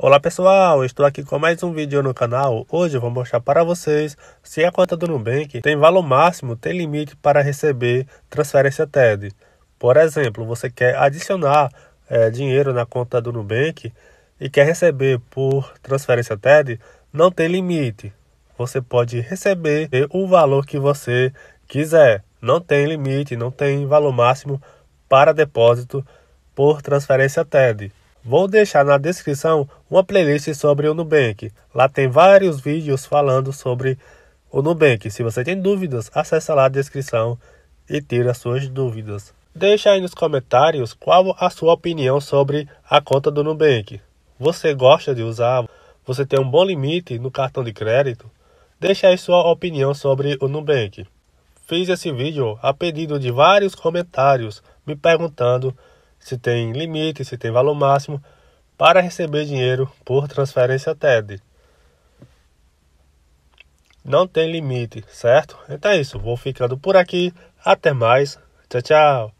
Olá pessoal, estou aqui com mais um vídeo no canal. Hoje eu vou mostrar para vocês se a conta do Nubank tem valor máximo, tem limite para receber transferência TED. Por exemplo, você quer adicionar é, dinheiro na conta do Nubank e quer receber por transferência TED, não tem limite. Você pode receber o valor que você quiser. Não tem limite, não tem valor máximo para depósito por transferência TED. Vou deixar na descrição uma playlist sobre o Nubank. Lá tem vários vídeos falando sobre o Nubank. Se você tem dúvidas, acessa lá a descrição e tira suas dúvidas. Deixa aí nos comentários qual a sua opinião sobre a conta do Nubank. Você gosta de usar? Você tem um bom limite no cartão de crédito? Deixa aí sua opinião sobre o Nubank. Fiz esse vídeo a pedido de vários comentários me perguntando se tem limite, se tem valor máximo para receber dinheiro por transferência TED. Não tem limite, certo? Então é isso, vou ficando por aqui. Até mais. Tchau, tchau.